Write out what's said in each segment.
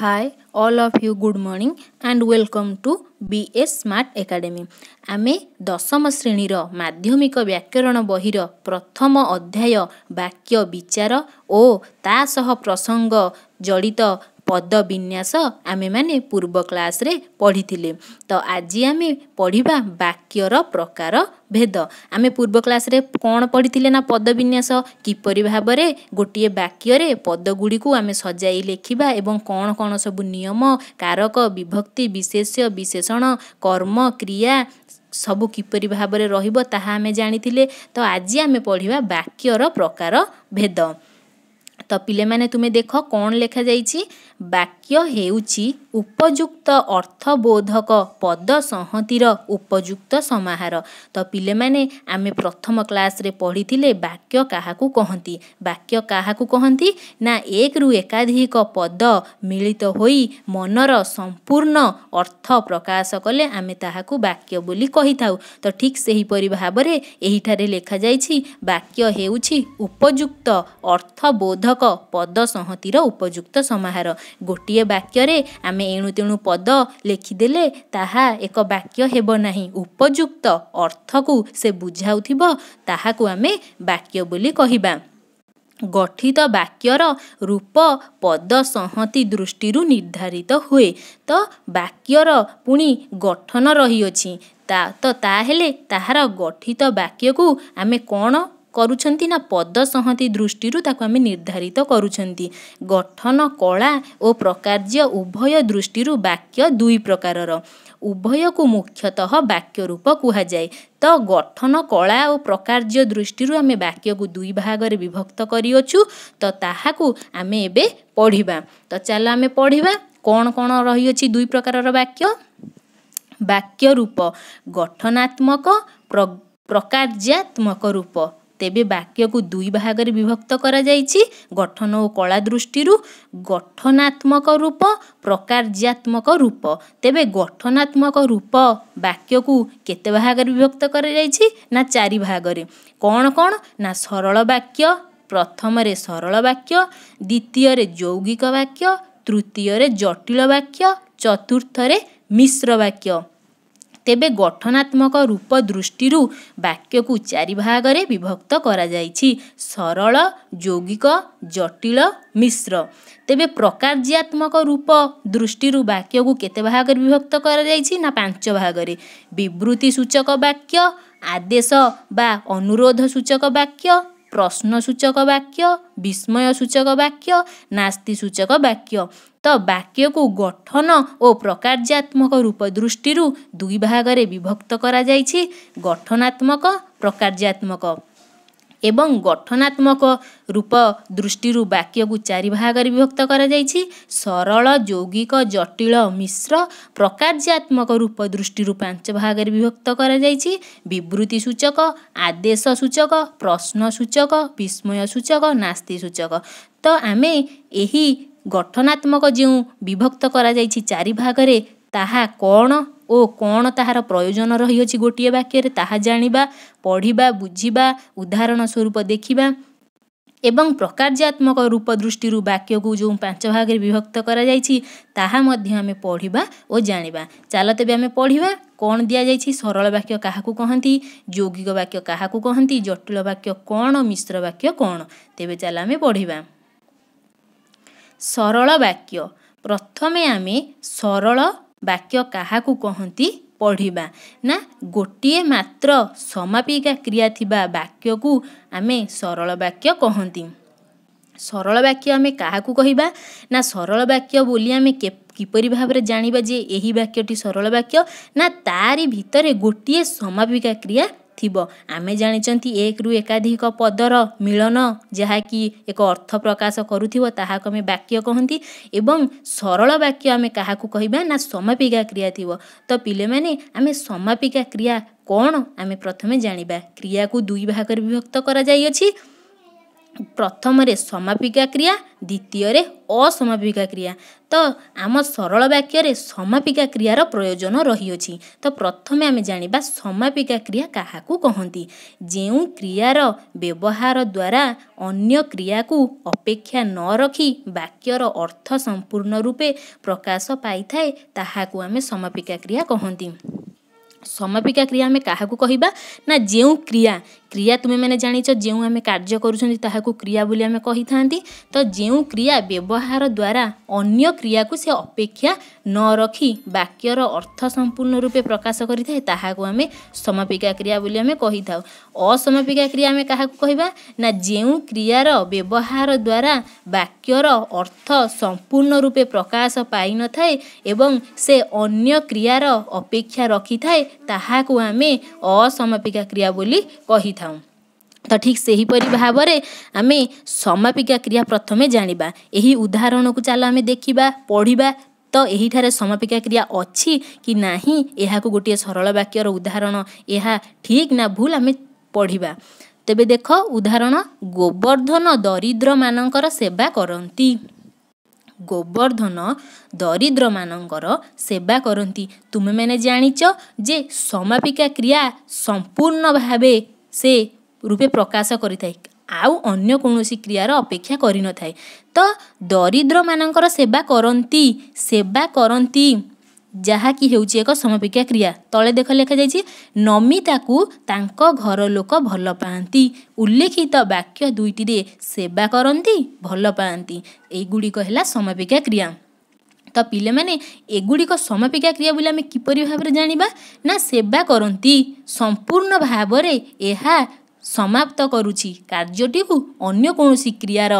hi all of you good morning and welcome to B S smart academy ଆମେ ଦଶମ ଶ୍ରେଣୀର ମାଧ୍ୟମିକ ବ୍ୟାକରଣ ବହିର ପ୍ରଥମ ଅଧ୍ୟାୟ ବାକ୍ୟ ବିଚାର ଓ ତା ସହ ପ୍ରସଙ୍ଗ ଜଡ଼ିତ ପଦ ବିନ୍ୟାସ ଆମେମାନେ ପୂର୍ବ କ୍ଲାସ୍ରେ ପଢ଼ିଥିଲେ ତ ଆଜି ଆମେ ପଢ଼ିବା ବାକ୍ୟର ପ୍ରକାର ଭେଦ ଆମେ ପୂର୍ବ କ୍ଲାସ୍ରେ କ'ଣ ପଢ଼ିଥିଲେ ନା ପଦ ବିନ୍ୟାସ କିପରି ଭାବରେ ଗୋଟିଏ ବାକ୍ୟରେ ପଦଗୁଡ଼ିକୁ ଆମେ ସଜାଇ ଲେଖିବା ଏବଂ କ'ଣ କ'ଣ ସବୁ ନିୟମ କାରକ ବିଭକ୍ତି ବିଶେଷ୍ୟ ବିଶେଷଣ କର୍ମ କ୍ରିୟା ସବୁ କିପରି ଭାବରେ ରହିବ ତାହା ଆମେ ଜାଣିଥିଲେ ତ ଆଜି ଆମେ ପଢ଼ିବା ବାକ୍ୟର ପ୍ରକାର ଭେଦ ତ ପିଲେମାନେ ତୁମେ ଦେଖ କ'ଣ ଲେଖାଯାଇଛି ବାକ୍ୟ ହେଉଛି ଉପଯୁକ୍ତ ଅର୍ଥବୋଧକ ପଦ ସଂହତିର ଉପଯୁକ୍ତ ସମାହାର ତ ପିଲେମାନେ ଆମେ ପ୍ରଥମ କ୍ଲାସ୍ରେ ପଢ଼ିଥିଲେ ବାକ୍ୟ କାହାକୁ କହନ୍ତି ବାକ୍ୟ କାହାକୁ କହନ୍ତି ନା ଏକରୁ ଏକାଧିକ ପଦ ମିଳିତ ହୋଇ ମନର ସମ୍ପୂର୍ଣ୍ଣ ଅର୍ଥ ପ୍ରକାଶ କଲେ ଆମେ ତାହାକୁ ବାକ୍ୟ ବୋଲି କହିଥାଉ ତ ଠିକ୍ ସେହିପରି ଭାବରେ ଏହିଠାରେ ଲେଖାଯାଇଛି ବାକ୍ୟ ହେଉଛି ଉପଯୁକ୍ତ ଅର୍ଥବୋଧକ ପଦ ସଂହତିର ଉପଯୁକ୍ତ ସମାହାର ଗୋଟିଏ ବାକ୍ୟରେ ଆମେ ଏଣୁ ତେଣୁ ପଦ ଲେଖିଦେଲେ ତାହା ଏକ ବାକ୍ୟ ହେବ ନାହିଁ ଉପଯୁକ୍ତ ଅର୍ଥକୁ ସେ ବୁଝାଉଥିବ ତାହାକୁ ଆମେ ବାକ୍ୟ ବୋଲି କହିବା ଗଠିତ ବାକ୍ୟର ରୂପ ପଦ ସଂହତି ଦୃଷ୍ଟିରୁ ନିର୍ଦ୍ଧାରିତ ହୁଏ ତ ବାକ୍ୟର ପୁଣି ଗଠନ ରହିଅଛି ତା ତ ତାହେଲେ ତାହାର ଗଠିତ ବାକ୍ୟକୁ ଆମେ କ'ଣ କରୁଛନ୍ତି ନା ପଦ ସହନ୍ତି ଦୃଷ୍ଟିରୁ ତାକୁ ଆମେ ନିର୍ଦ୍ଧାରିତ କରୁଛନ୍ତି ଗଠନ କଳା ଓ ପ୍ରକାର୍ଯ୍ୟ ଉଭୟ ଦୃଷ୍ଟିରୁ ବାକ୍ୟ ଦୁଇ ପ୍ରକାରର ଉଭୟକୁ ମୁଖ୍ୟତଃ ବାକ୍ୟ ରୂପ କୁହାଯାଏ ତ ଗଠନ କଳା ଓ ପ୍ରକାର୍ଯ୍ୟ ଦୃଷ୍ଟିରୁ ଆମେ ବାକ୍ୟକୁ ଦୁଇ ଭାଗରେ ବିଭକ୍ତ କରିଅଛୁ ତ ତାହାକୁ ଆମେ ଏବେ ପଢ଼ିବା ତ ଚାଲ ଆମେ ପଢ଼ିବା କ'ଣ କ'ଣ ରହିଅଛି ଦୁଇ ପ୍ରକାରର ବାକ୍ୟ ବାକ୍ୟ ରୂପ ଗଠନାତ୍ମକ ପ୍ର ପ୍ରକାର୍ଯ୍ୟାତ୍ମକ ରୂପ ତେବେ ବାକ୍ୟକୁ ଦୁଇ ଭାଗରେ ବିଭକ୍ତ କରାଯାଇଛି ଗଠନ ଓ କଳା ଦୃଷ୍ଟିରୁ ଗଠନାତ୍ମକ ରୂପ ପ୍ରକାର୍ଯ୍ୟାତ୍ମକ ରୂପ ତେବେ ଗଠନାତ୍ମକ ରୂପ ବାକ୍ୟକୁ କେତେ ଭାଗରେ ବିଭକ୍ତ କରାଯାଇଛି ନା ଚାରି ଭାଗରେ କ'ଣ କ'ଣ ନା ସରଳ ବାକ୍ୟ ପ୍ରଥମରେ ସରଳ ବାକ୍ୟ ଦ୍ୱିତୀୟରେ ଯୌଗିକ ବାକ୍ୟ ତୃତୀୟରେ ଜଟିଳ ବାକ୍ୟ ଚତୁର୍ଥରେ ମିଶ୍ର ବାକ୍ୟ ତେବେ ଗଠନାତ୍ମକ ରୂପ ଦୃଷ୍ଟିରୁ ବାକ୍ୟକୁ ଚାରି ଭାଗରେ ବିଭକ୍ତ କରାଯାଇଛି ସରଳ ଯୌଗିକ ଜଟିଳ ମିଶ୍ର ତେବେ ପ୍ରକାର୍ଯ୍ୟାତ୍ମକ ରୂପ ଦୃଷ୍ଟିରୁ ବାକ୍ୟକୁ କେତେ ଭାଗରେ ବିଭକ୍ତ କରାଯାଇଛି ନା ପାଞ୍ଚ ଭାଗରେ ବିବୃତ୍ତି ସୂଚକ ବାକ୍ୟ ଆଦେଶ ବା ଅନୁରୋଧ ସୂଚକ ବାକ୍ୟ ପ୍ରଶ୍ନ ସୂଚକ ବାକ୍ୟ ବିସ୍ମୟ ସୂଚକ ବାକ୍ୟ ନାସ୍ତି ସୂଚକ ବାକ୍ୟ ବାକ୍ୟକୁ ଗଠନ ଓ ପ୍ରକାର୍ଯ୍ୟାତ୍ମକ ରୂପ ଦୃଷ୍ଟିରୁ ଦୁଇ ଭାଗରେ ବିଭକ୍ତ କରାଯାଇଛି ଗଠନାତ୍ମକ ପ୍ରକାର୍ଯ୍ୟାତ୍ମକ ଏବଂ ଗଠନାତ୍ମକ ରୂପ ଦୃଷ୍ଟିରୁ ବାକ୍ୟକୁ ଚାରି ଭାଗରେ ବିଭକ୍ତ କରାଯାଇଛି ସରଳ ଯୌଗିକ ଜଟିଳ ମିଶ୍ର ପ୍ରକାର୍ଯ୍ୟାତ୍ମକ ରୂପ ଦୃଷ୍ଟିରୁ ପାଞ୍ଚ ଭାଗରେ ବିଭକ୍ତ କରାଯାଇଛି ବିବୃତ୍ତି ସୂଚକ ଆଦେଶ ସୂଚକ ପ୍ରଶ୍ନ ସୂଚକ ବିସ୍ମୟ ସୂଚକ ନାସ୍ତି ସୂଚକ ତ ଆମେ ଏହି ଗଠନାତ୍ମକ ଯେଉଁ ବିଭକ୍ତ କରାଯାଇଛି ଚାରି ଭାଗରେ ତାହା କ'ଣ ଓ କ'ଣ ତାହାର ପ୍ରୟୋଜନ ରହିଅଛି ଗୋଟିଏ ବାକ୍ୟରେ ତାହା ଜାଣିବା ପଢ଼ିବା ବୁଝିବା ଉଦାହରଣ ସ୍ୱରୂପ ଦେଖିବା ଏବଂ ପ୍ରକାର୍ଯ୍ୟାତ୍ମକ ରୂପ ଦୃଷ୍ଟିରୁ ବାକ୍ୟକୁ ଯେଉଁ ପାଞ୍ଚ ଭାଗରେ ବିଭକ୍ତ କରାଯାଇଛି ତାହା ମଧ୍ୟ ଆମେ ପଢ଼ିବା ଓ ଜାଣିବା ଚାଲ ତେବେ ଆମେ ପଢ଼ିବା କ'ଣ ଦିଆଯାଇଛି ସରଳ ବାକ୍ୟ କାହାକୁ କହନ୍ତି ଯୌଗିକ ବାକ୍ୟ କାହାକୁ କହନ୍ତି ଜଟିଳ ବାକ୍ୟ କ'ଣ ମିଶ୍ର ବାକ୍ୟ କ'ଣ ତେବେ ଚାଲ ଆମେ ପଢ଼ିବା ସରଳ ବାକ୍ୟ ପ୍ରଥମେ ଆମେ ସରଳ ବାକ୍ୟ କାହାକୁ କହନ୍ତି ପଢ଼ିବା ନା ଗୋଟିଏ ମାତ୍ର ସମାପିକା କ୍ରିୟା ଥିବା ବାକ୍ୟକୁ ଆମେ ସରଳ ବାକ୍ୟ କହନ୍ତି ସରଳ ବାକ୍ୟ ଆମେ କାହାକୁ କହିବା ନା ସରଳ ବାକ୍ୟ ବୋଲି ଆମେ କିପରି ଭାବରେ ଜାଣିବା ଯେ ଏହି ବାକ୍ୟଟି ସରଳ ବାକ୍ୟ ନା ତାରି ଭିତରେ ଗୋଟିଏ ସମାପିକା କ୍ରିୟା ଥିବ ଆମେ ଜାଣିଛନ୍ତି ଏକରୁ ଏକାଧିକ ପଦର ମିଳନ ଯାହାକି ଏକ ଅର୍ଥ ପ୍ରକାଶ କରୁଥିବ ତାହାକୁ ଆମେ ବାକ୍ୟ କହନ୍ତି ଏବଂ ସରଳ ବାକ୍ୟ ଆମେ କାହାକୁ କହିବା ନା ସମାପିକା କ୍ରିୟା ଥିବ ତ ପିଲେମାନେ ଆମେ ସମାପିକା କ୍ରିୟା କ'ଣ ଆମେ ପ୍ରଥମେ ଜାଣିବା କ୍ରିୟାକୁ ଦୁଇ ଭାଗରେ ବିଭକ୍ତ କରାଯାଇଅଛି ପ୍ରଥମରେ ସମାପିକା କ୍ରିୟା ଦ୍ୱିତୀୟରେ ଅସମାପିକା କ୍ରିୟା ତ ଆମ ସରଳ ବାକ୍ୟରେ ସମାପିକା କ୍ରିୟାର ପ୍ରୟୋଜନ ରହିଅଛି ତ ପ୍ରଥମେ ଆମେ ଜାଣିବା ସମାପିକା କ୍ରିୟା କାହାକୁ କହନ୍ତି ଯେଉଁ କ୍ରିୟାର ବ୍ୟବହାର ଦ୍ୱାରା ଅନ୍ୟ କ୍ରିୟାକୁ ଅପେକ୍ଷା ନ ରଖି ବାକ୍ୟର ଅର୍ଥ ସମ୍ପୂର୍ଣ୍ଣ ରୂପେ ପ୍ରକାଶ ପାଇଥାଏ ତାହାକୁ ଆମେ ସମାପିକା କ୍ରିୟା କହନ୍ତି ସମାପିକା କ୍ରିୟା ଆମେ କାହାକୁ କହିବା ନା ଯେଉଁ କ୍ରିୟା କ୍ରିୟା ତୁମେମାନେ ଜାଣିଛ ଯେଉଁ ଆମେ କାର୍ଯ୍ୟ କରୁଛନ୍ତି ତାହାକୁ କ୍ରିୟା ବୋଲି ଆମେ କହିଥାନ୍ତି ତ ଯେଉଁ କ୍ରିୟା ବ୍ୟବହାର ଦ୍ୱାରା ଅନ୍ୟ କ୍ରିୟାକୁ ସେ ଅପେକ୍ଷା ନ ରଖି ବାକ୍ୟର ଅର୍ଥ ସମ୍ପୂର୍ଣ୍ଣ ରୂପେ ପ୍ରକାଶ କରିଥାଏ ତାହାକୁ ଆମେ ସମାପିକା କ୍ରିୟା ବୋଲି ଆମେ କହିଥାଉ ଅସମାପିକା କ୍ରିୟା ଆମେ କାହାକୁ କହିବା ନା ଯେଉଁ କ୍ରିୟାର ବ୍ୟବହାର ଦ୍ୱାରା ବାକ୍ୟର ଅର୍ଥ ସମ୍ପୂର୍ଣ୍ଣ ରୂପେ ପ୍ରକାଶ ପାଇନଥାଏ ଏବଂ ସେ ଅନ୍ୟ କ୍ରିୟାର ଅପେକ୍ଷା ରଖିଥାଏ ତାହାକୁ ଆମେ ଅସମାପିକା କ୍ରିୟା ବୋଲି କହିଥାଉ ଜାଣିଥାଉ ତ ଠିକ୍ ସେହିପରି ଭାବରେ ଆମେ ସମାପିକା କ୍ରିୟା ପ୍ରଥମେ ଜାଣିବା ଏହି ଉଦାହରଣକୁ ଚାଲ ଆମେ ଦେଖିବା ପଢ଼ିବା ତ ଏହିଠାରେ ସମାପିକା କ୍ରିୟା ଅଛି କି ନାହିଁ ଏହାକୁ ଗୋଟିଏ ସରଳ ବାକ୍ୟର ଉଦାହରଣ ଏହା ଠିକ୍ ନା ଭୁଲ ଆମେ ପଢ଼ିବା ତେବେ ଦେଖ ଉଦାହରଣ ଗୋବର୍ଦ୍ଧନ ଦରିଦ୍ରମାନଙ୍କର ସେବା କରନ୍ତି ଗୋବର୍ଦ୍ଧନ ଦରିଦ୍ରମାନଙ୍କର ସେବା କରନ୍ତି ତୁମେମାନେ ଜାଣିଛ ଯେ ସମାପିକା କ୍ରିୟା ସମ୍ପୂର୍ଣ୍ଣ ଭାବେ ସେ ରୂପେ ପ୍ରକାଶ କରିଥାଏ ଆଉ ଅନ୍ୟ କୌଣସି କ୍ରିୟାର ଅପେକ୍ଷା କରିନଥାଏ ତ ଦରିଦ୍ରମାନଙ୍କର ସେବା କରନ୍ତି ସେବା କରନ୍ତି ଯାହାକି ହେଉଛି ଏକ ସମପେକ୍ଷା କ୍ରିୟା ତଳେ ଦେଖ ଲେଖାଯାଇଛି ନମିତାକୁ ତାଙ୍କ ଘର ଲୋକ ଭଲ ପାଆନ୍ତି ଉଲ୍ଲେଖିତ ବାକ୍ୟ ଦୁଇଟିରେ ସେବା କରନ୍ତି ଭଲ ପାଆନ୍ତି ଏଇଗୁଡ଼ିକ ହେଲା ସମପେକ୍ଷା କ୍ରିୟା ତ ପିଲାମାନେ ଏଗୁଡ଼ିକ ସମାପିକା କ୍ରିୟା ବୋଲି ଆମେ କିପରି ଭାବରେ ଜାଣିବା ନା ସେବା କରନ୍ତି ସମ୍ପୂର୍ଣ୍ଣ ଭାବରେ ଏହା ସମାପ୍ତ କରୁଛି କାର୍ଯ୍ୟଟିକୁ ଅନ୍ୟ କୌଣସି କ୍ରିୟାର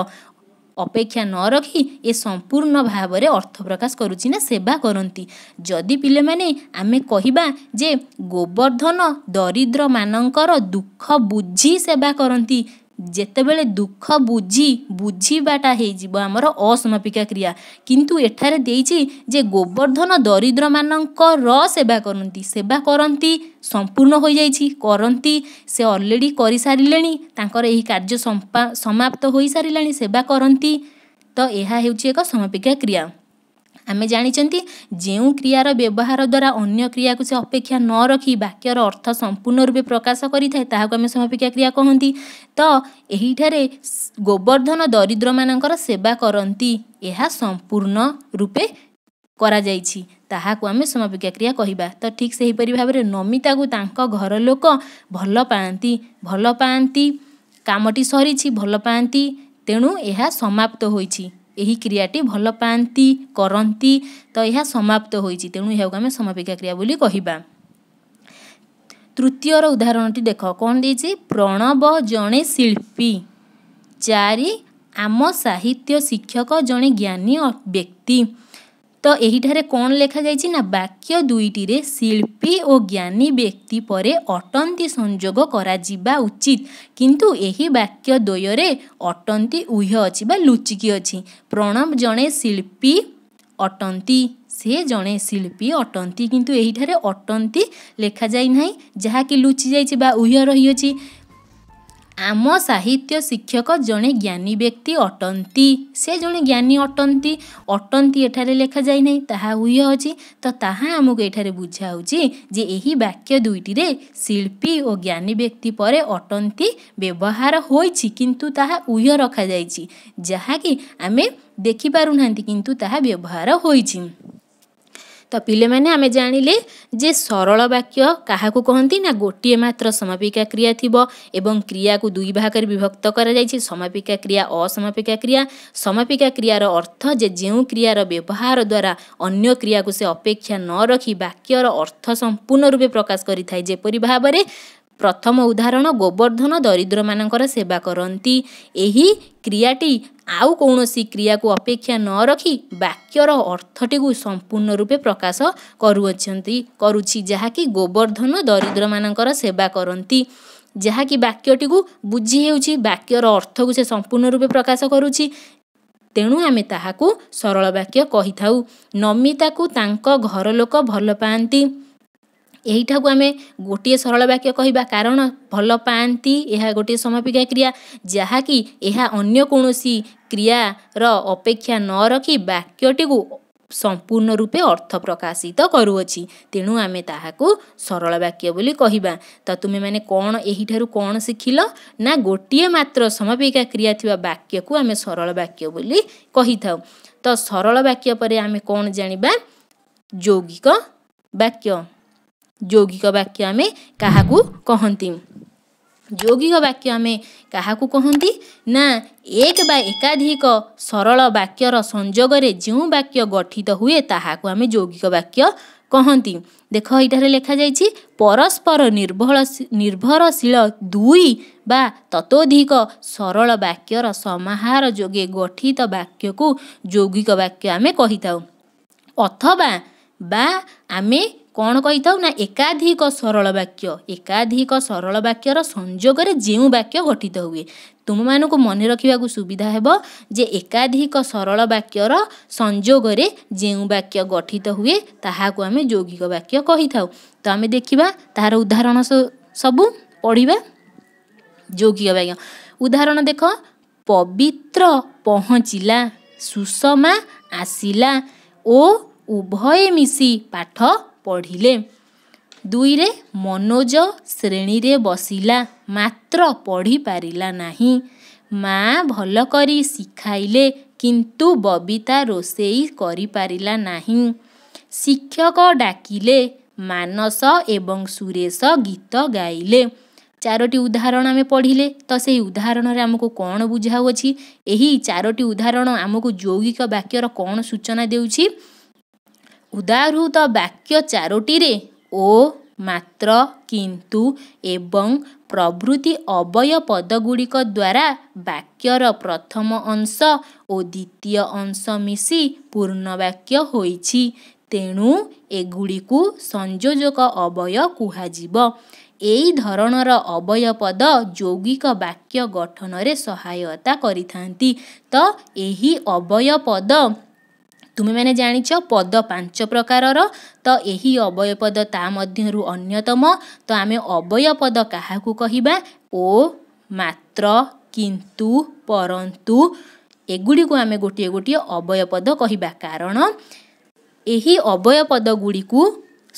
ଅପେକ୍ଷା ନ ରଖି ଏ ସମ୍ପୂର୍ଣ୍ଣ ଭାବରେ ଅର୍ଥ ପ୍ରକାଶ କରୁଛି ନା ସେବା କରନ୍ତି ଯଦି ପିଲାମାନେ ଆମେ କହିବା ଯେ ଗୋବର୍ଦ୍ଧନ ଦରିଦ୍ରମାନଙ୍କର ଦୁଃଖ ବୁଝି ସେବା କରନ୍ତି ଯେତେବେଳେ ଦୁଃଖ ବୁଝି ବୁଝିବାଟା ହେଇଯିବ ଆମର ଅସମାପିକା କ୍ରିୟା କିନ୍ତୁ ଏଠାରେ ଦେଇଛି ଯେ ଗୋବର୍ଦ୍ଧନ ଦରିଦ୍ରମାନଙ୍କର ସେବା କରନ୍ତି ସେବା କରନ୍ତି ସମ୍ପୂର୍ଣ୍ଣ ହୋଇଯାଇଛି କରନ୍ତି ସେ ଅଲରେଡ଼ି କରିସାରିଲେଣି ତାଙ୍କର ଏହି କାର୍ଯ୍ୟ ସମାପ୍ତ ହୋଇସାରିଲାଣି ସେବା କରନ୍ତି ତ ଏହା ହେଉଛି ଏକ ସମାପିକା କ୍ରିୟା ଆମେ ଜାଣିଛନ୍ତି ଯେଉଁ କ୍ରିୟାର ବ୍ୟବହାର ଦ୍ୱାରା ଅନ୍ୟ କ୍ରିୟାକୁ ସେ ଅପେକ୍ଷା ନ ରଖି ବାକ୍ୟର ଅର୍ଥ ସମ୍ପୂର୍ଣ୍ଣ ରୂପେ ପ୍ରକାଶ କରିଥାଏ ତାହାକୁ ଆମେ ସମାପେକ୍ଷା କ୍ରିୟା କହନ୍ତି ତ ଏହିଠାରେ ଗୋବର୍ଦ୍ଧନ ଦରିଦ୍ରମାନଙ୍କର ସେବା କରନ୍ତି ଏହା ସମ୍ପୂର୍ଣ୍ଣ ରୂପେ କରାଯାଇଛି ତାହାକୁ ଆମେ ସମାପେକ୍ଷା କ୍ରିୟା କହିବା ତ ଠିକ୍ ସେହିପରି ଭାବରେ ନମିତାକୁ ତାଙ୍କ ଘର ଲୋକ ଭଲ ପାଆନ୍ତି ଭଲ ପାଆନ୍ତି କାମଟି ସରିଛି ଭଲ ପାଆନ୍ତି ତେଣୁ ଏହା ସମାପ୍ତ ହୋଇଛି ଏହି କ୍ରିୟାଟି ଭଲ ପାଆନ୍ତି କରନ୍ତି ତ ଏହା ସମାପ୍ତ ହୋଇଛି ତେଣୁ ଏହାକୁ ଆମେ ସମାପିକା କ୍ରିୟା ବୋଲି କହିବା ତୃତୀୟର ଉଦାହରଣଟି ଦେଖ କ'ଣ ଦେଇଛି ପ୍ରଣବ ଜଣେ ଶିଳ୍ପୀ ଚାରି ଆମ ସାହିତ୍ୟ ଶିକ୍ଷକ ଜଣେ ଜ୍ଞାନୀ ବ୍ୟକ୍ତି ତ ଏହିଠାରେ କ'ଣ ଲେଖାଯାଇଛି ନା ବାକ୍ୟ ଦୁଇଟିରେ ଶିଳ୍ପୀ ଓ ଜ୍ଞାନୀ ବ୍ୟକ୍ତି ପରେ ଅଟନ୍ତି ସଂଯୋଗ କରାଯିବା ଉଚିତ କିନ୍ତୁ ଏହି ବାକ୍ୟ ଦ୍ୱୟରେ ଅଟନ୍ତି ଉହ୍ୟ ଅଛି ବା ଲୁଚିକି ଅଛି ପ୍ରଣବ ଜଣେ ଶିଳ୍ପୀ ଅଟନ୍ତି ସେ ଜଣେ ଶିଳ୍ପୀ ଅଟନ୍ତି କିନ୍ତୁ ଏହିଠାରେ ଅଟନ୍ତି ଲେଖାଯାଇ ନାହିଁ ଯାହାକି ଲୁଚି ଯାଇଛି ବା ଉହ୍ୟ ରହିଅଛି ଆମ ସାହିତ୍ୟ ଶିକ୍ଷକ ଜଣେ ଜ୍ଞାନୀ ବ୍ୟକ୍ତି ଅଟନ୍ତି ସେ ଜଣେ ଜ୍ଞାନୀ ଅଟନ୍ତି ଅଟନ୍ତି ଏଠାରେ ଲେଖାଯାଇ ନାହିଁ ତାହା ଉଇ ଅଛି ତ ତାହା ଆମକୁ ଏଠାରେ ବୁଝାଉଛି ଯେ ଏହି ବାକ୍ୟ ଦୁଇଟିରେ ଶିଳ୍ପୀ ଓ ଜ୍ଞାନୀ ବ୍ୟକ୍ତି ପରେ ଅଟନ୍ତି ବ୍ୟବହାର ହୋଇଛି କିନ୍ତୁ ତାହା ଉଇ ରଖାଯାଇଛି ଯାହାକି ଆମେ ଦେଖିପାରୁନାହାନ୍ତି କିନ୍ତୁ ତାହା ବ୍ୟବହାର ହୋଇଛି ତ ପିଲେମାନେ ଆମେ ଜାଣିଲେ ଯେ ସରଳ ବାକ୍ୟ କାହାକୁ କହନ୍ତି ନା ଗୋଟିଏ ମାତ୍ର ସମାପିକା କ୍ରିୟା ଥିବ ଏବଂ କ୍ରିୟାକୁ ଦୁଇ ଭାଗରେ ବିଭକ୍ତ କରାଯାଇଛି ସମାପିକା କ୍ରିୟା ଅସମାପିକା କ୍ରିୟା ସମାପିକା କ୍ରିୟାର ଅର୍ଥ ଯେ ଯେଉଁ କ୍ରିୟାର ବ୍ୟବହାର ଦ୍ୱାରା ଅନ୍ୟ କ୍ରିୟାକୁ ସେ ଅପେକ୍ଷା ନ ରଖି ବାକ୍ୟର ଅର୍ଥ ସମ୍ପୂର୍ଣ୍ଣ ରୂପେ ପ୍ରକାଶ କରିଥାଏ ଯେପରି ଭାବରେ ପ୍ରଥମ ଉଦାହରଣ ଗୋବର୍ଦ୍ଧନ ଦରିଦ୍ରମାନଙ୍କର ସେବା କରନ୍ତି ଏହି କ୍ରିୟାଟି ଆଉ କୌଣସି କ୍ରିୟାକୁ ଅପେକ୍ଷା ନ ରଖି ବାକ୍ୟର ଅର୍ଥଟିକୁ ସମ୍ପୂର୍ଣ୍ଣ ରୂପେ ପ୍ରକାଶ କରୁଅଛନ୍ତି କରୁଛି ଯାହାକି ଗୋବର୍ଦ୍ଧନ ଦରିଦ୍ରମାନଙ୍କର ସେବା କରନ୍ତି ଯାହାକି ବାକ୍ୟଟିକୁ ବୁଝି ହେଉଛି ବାକ୍ୟର ଅର୍ଥକୁ ସେ ସମ୍ପୂର୍ଣ୍ଣ ରୂପେ ପ୍ରକାଶ କରୁଛି ତେଣୁ ଆମେ ତାହାକୁ ସରଳ ବାକ୍ୟ କହିଥାଉ ନମିତାକୁ ତାଙ୍କ ଘର ଲୋକ ଭଲ ପାଆନ୍ତି ଏହିଠାକୁ ଆମେ ଗୋଟିଏ ସରଳ ବାକ୍ୟ କହିବା କାରଣ ଭଲ ପାଆନ୍ତି ଏହା ଗୋଟିଏ ସମାପିକା କ୍ରିୟା ଯାହାକି ଏହା ଅନ୍ୟ କୌଣସି କ୍ରିୟାର ଅପେକ୍ଷା ନ ରଖି ବାକ୍ୟଟିକୁ ସମ୍ପୂର୍ଣ୍ଣ ରୂପେ ଅର୍ଥ ପ୍ରକାଶିତ କରୁଅଛି ତେଣୁ ଆମେ ତାହାକୁ ସରଳ ବାକ୍ୟ ବୋଲି କହିବା ତ ତୁମେମାନେ କ'ଣ ଏହିଠାରୁ କ'ଣ ଶିଖିଲ ନା ଗୋଟିଏ ମାତ୍ର ସମାପିକା କ୍ରିୟା ଥିବା ବାକ୍ୟକୁ ଆମେ ସରଳ ବାକ୍ୟ ବୋଲି କହିଥାଉ ତ ସରଳ ବାକ୍ୟ ପରେ ଆମେ କ'ଣ ଜାଣିବା ଯୌଗିକ ବାକ୍ୟ जौगिक वाक्य आमे कहाँतिौगिक वाक्य आमे कहाँति नाधिक सरल वाक्य र संजगले जो वाक्य गठित हे को आमे जौगिक वाक्य कहन् देखा लेखाइ परस्पर निर्भरशील दुई बा तत्तोधिक सरल वाक्य र समहार जोगे गठित वाक्यको जौगिक वाक्य आमे अथवा କ'ଣ କହିଥାଉ ନା ଏକାଧିକ ସରଳ ବାକ୍ୟ ଏକାଧିକ ସରଳ ବାକ୍ୟର ସଂଯୋଗରେ ଯେଉଁ ବାକ୍ୟ ଗଠିତ ହୁଏ ତୁମମାନଙ୍କୁ ମନେ ରଖିବାକୁ ସୁବିଧା ହେବ ଯେ ଏକାଧିକ ସରଳ ବାକ୍ୟର ସଂଯୋଗରେ ଯେଉଁ ବାକ୍ୟ ଗଠିତ ହୁଏ ତାହାକୁ ଆମେ ଯୌଗିକ ବାକ୍ୟ କହିଥାଉ ତ ଆମେ ଦେଖିବା ତାହାର ଉଦାହରଣ ସବୁ ପଢ଼ିବା ଯୌଗିକ ବାକ୍ୟ ଉଦାହରଣ ଦେଖ ପବିତ୍ର ପହଞ୍ଚିଲା ସୁଷମା ଆସିଲା ଓ ଉଭୟେ ମିଶି ପାଠ ପଢ଼ିଲେ ଦୁଇରେ ମନୋଜ ଶ୍ରେଣୀରେ ବସିଲା ମାତ୍ର ପଢ଼ିପାରିଲା ନାହିଁ ମା ଭଲ କରି ଶିଖାଇଲେ କିନ୍ତୁ ବବିତା ରୋଷେଇ କରିପାରିଲା ନାହିଁ ଶିକ୍ଷକ ଡାକିଲେ ମାନସ ଏବଂ ସୁରେଶ ଗୀତ ଗାଇଲେ ଚାରୋଟି ଉଦାହରଣ ଆମେ ପଢ଼ିଲେ ତ ସେହି ଉଦାହରଣରେ ଆମକୁ କ'ଣ ବୁଝାଉଅଛି ଏହି ଚାରୋଟି ଉଦାହରଣ ଆମକୁ ଯୌଗିକ ବାକ୍ୟର କ'ଣ ସୂଚନା ଦେଉଛି ଉଦାହୃତ ବାକ୍ୟ ଚାରୋଟିରେ ଓ ମାତ୍ର କିନ୍ତୁ ଏବଂ ପ୍ରଭୃତି ଅବୟ ପଦ ଗୁଡ଼ିକ ଦ୍ୱାରା ବାକ୍ୟର ପ୍ରଥମ ଅଂଶ ଓ ଦ୍ୱିତୀୟ ଅଂଶ ମିଶି ପୂର୍ଣ୍ଣବାକ୍ୟ ହୋଇଛି ତେଣୁ ଏଗୁଡ଼ିକୁ ସଂଯୋଜକ ଅବୟ କୁହାଯିବ ଏହି ଧରଣର ଅବୟ ପଦ ଯୌଗିକ ବାକ୍ୟ ଗଠନରେ ସହାୟତା କରିଥାନ୍ତି ତ ଏହି ଅବୟ ପଦ ତୁମେମାନେ ଜାଣିଛ ପଦ ପାଞ୍ଚ ପ୍ରକାରର ତ ଏହି ଅବୟ ପଦ ତା ମଧ୍ୟରୁ ଅନ୍ୟତମ ତ ଆମେ ଅବୟ ପଦ କାହାକୁ କହିବା ଓ ମାତ୍ର କିନ୍ତୁ ପରନ୍ତୁ ଏଗୁଡ଼ିକୁ ଆମେ ଗୋଟିଏ ଗୋଟିଏ ଅବୟ ପଦ କହିବା କାରଣ ଏହି ଅବୟ ପଦ ଗୁଡ଼ିକୁ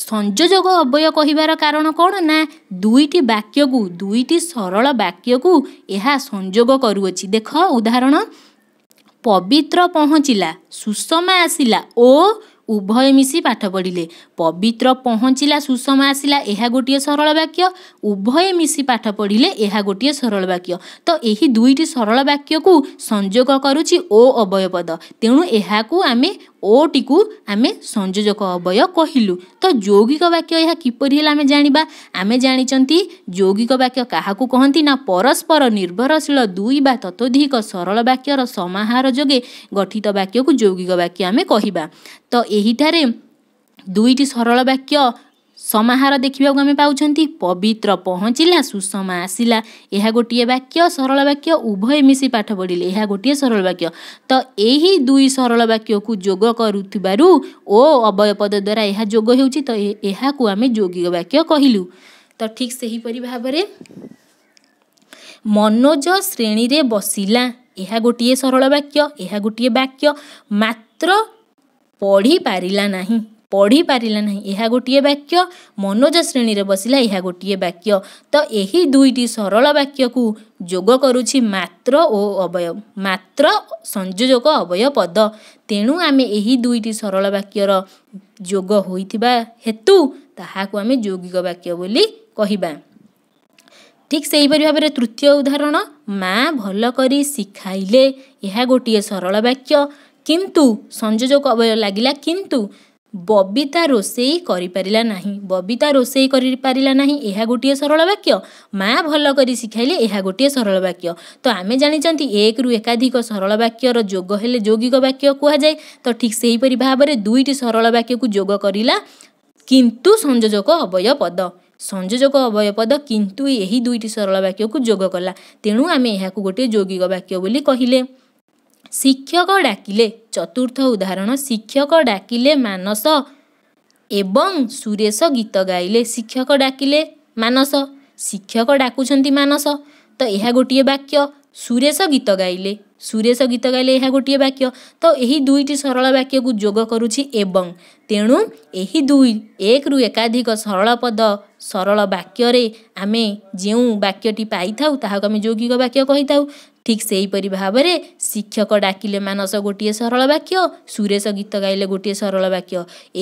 ସଂଯୋଜକ ଅବୟ କହିବାର କାରଣ କ'ଣ ନା ଦୁଇଟି ବାକ୍ୟକୁ ଦୁଇଟି ସରଳ ବାକ୍ୟକୁ ଏହା ସଂଯୋଗ କରୁଅଛି ଦେଖ ଉଦାହରଣ ପବିତ୍ର ପହଞ୍ଚିଲା ସୁଷମା ଆସିଲା ଓ ଉଭୟ ମିଶି ପାଠ ପଢ଼ିଲେ ପବିତ୍ର ପହଞ୍ଚିଲା ସୁଷମା ଆସିଲା ଏହା ଗୋଟିଏ ସରଳ ବାକ୍ୟ ଉଭୟ ମିଶି ପାଠ ପଢ଼ିଲେ ଏହା ଗୋଟିଏ ସରଳ ବାକ୍ୟ ତ ଏହି ଦୁଇଟି ସରଳ ବାକ୍ୟକୁ ସଂଯୋଗ କରୁଛି ଓ ଅବୟପଦ ତେଣୁ ଏହାକୁ ଆମେ ओिको आमे संयोजक अवय कहिलु त यौगिक वाक्य यहाँ किप हेला आमे जानिबा आमे जानि जा यौगिक वाक्य कहा को ना परस्पर निर्भरशील दुई बा तत्तोधिक सरल वाक्य र समहार जोगे गठित वाक्यको यौगिक वाक्य आमे कहिबा तो एहिठारे दुईटी सरल वाक्य समाहार देखा पाउछन्ती पवित्र पहचला एहा आसलाो वाक्य वाक्य उभय मिसि पाठ पढि यहाँ गोटे सरल वाक्य त एही दुई सरल जोग करुथिबारु ओ अवय पदद्वारा यहाँ जो हेर्छु आमे जोगिक वाक्य कहिलु त ठिक सहीपरि भावना मनोज श्रेणीले एहा सर सरल वाक्य मत्र पारिला नै ପଢ଼ିପାରିଲା ନାହିଁ ଏହା ଗୋଟିଏ ବାକ୍ୟ ମନୋଜ ଶ୍ରେଣୀରେ ବସିଲା ଏହା ଗୋଟିଏ ବାକ୍ୟ ତ ଏହି ଦୁଇଟି ସରଳ ବାକ୍ୟକୁ ଯୋଗ କରୁଛି ମାତ୍ର ଓ ଅବୟ ମାତ୍ର ସଂଯୋଜକ ଅବୟ ପଦ ତେଣୁ ଆମେ ଏହି ଦୁଇଟି ସରଳ ବାକ୍ୟର ଯୋଗ ହୋଇଥିବା ହେତୁ ତାହାକୁ ଆମେ ଯୌଗିକ ବାକ୍ୟ ବୋଲି କହିବା ଠିକ୍ ସେହିପରି ଭାବରେ ତୃତୀୟ ଉଦାହରଣ ମା ଭଲ କରି ଶିଖାଇଲେ ଏହା ଗୋଟିଏ ସରଳ ବାକ୍ୟ କିନ୍ତୁ ସଂଯୋଜକ ଅବୟ ଲାଗିଲା କିନ୍ତୁ ବବିତା ରୋଷେଇ କରିପାରିଲା ନାହିଁ ବବିତା ରୋଷେଇ କରିପାରିଲା ନାହିଁ ଏହା ଗୋଟିଏ ସରଳ ବାକ୍ୟ ମା ଭଲ କରି ଶିଖାଇଲେ ଏହା ଗୋଟିଏ ସରଳ ବାକ୍ୟ ତ ଆମେ ଜାଣିଛନ୍ତି ଏକରୁ ଏକାଧିକ ସରଳ ବାକ୍ୟର ଯୋଗ ହେଲେ ଯୌଗିକ ବାକ୍ୟ କୁହାଯାଏ ତ ଠିକ୍ ସେହିପରି ଭାବରେ ଦୁଇଟି ସରଳ ବାକ୍ୟକୁ ଯୋଗ କରିଲା କିନ୍ତୁ ସଂଯୋଜକ ଅବୟ ପଦ ସଂଯୋଜକ ଅବୟ ପଦ କିନ୍ତୁ ଏହି ଦୁଇଟି ସରଳ ବାକ୍ୟକୁ ଯୋଗ କଲା ତେଣୁ ଆମେ ଏହାକୁ ଗୋଟିଏ ଯୌଗିକ ବାକ୍ୟ ବୋଲି କହିଲେ ଶିକ୍ଷକ ଡାକିଲେ ଚତୁର୍ଥ ଉଦାହରଣ ଶିକ୍ଷକ ଡାକିଲେ ମାନସ ଏବଂ ସୁରେଶ ଗୀତ ଗାଇଲେ ଶିକ୍ଷକ ଡାକିଲେ ମାନସ ଶିକ୍ଷକ ଡାକୁଛନ୍ତି ମାନସ ତ ଏହା ଗୋଟିଏ ବାକ୍ୟ ସୁରେଶ ଗୀତ ଗାଇଲେ ସୁରେଶ ଗୀତ ଗାଇଲେ ଏହା ଗୋଟିଏ ବାକ୍ୟ ତ ଏହି ଦୁଇଟି ସରଳ ବାକ୍ୟକୁ ଯୋଗ କରୁଛି ଏବଂ ତେଣୁ ଏହି ଦୁଇ ଏକରୁ ଏକାଧିକ ସରଳ ପଦ ସରଳ ବାକ୍ୟରେ ଆମେ ଯେଉଁ ବାକ୍ୟଟି ପାଇଥାଉ ତାହାକୁ ଆମେ ଯୌଗିକ ବାକ୍ୟ କହିଥାଉ ଠିକ୍ ସେହିପରି ଭାବରେ ଶିକ୍ଷକ ଡାକିଲେ ମାନସ ଗୋଟିଏ ସରଳ ବାକ୍ୟ ସୁରେଶ ଗୀତ ଗାଇଲେ ଗୋଟିଏ ସରଳ ବାକ୍ୟ